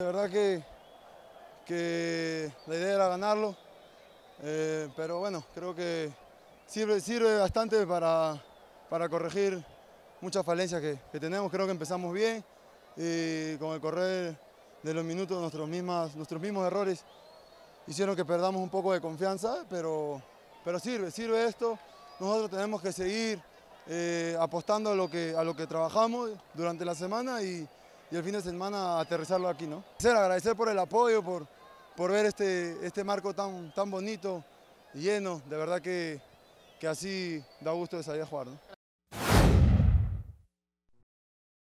La verdad que, que la idea era ganarlo, eh, pero bueno, creo que sirve, sirve bastante para, corregir muchas falencias que, tenemos. Creo que empezamos bien y con el correr de los minutos nuestros, mismas, nuestros mismos errores hicieron que perdamos un poco de confianza, pero, pero sirve, sirve esto. Nosotros tenemos que seguir eh, apostando a lo, que, a lo que trabajamos durante la semana y, y el fin de semana aterrizarlo aquí, ¿no? Agradecer, agradecer por el apoyo, por, por ver este, este marco tan, tan bonito, lleno, de verdad que, que así da gusto de salir a jugar,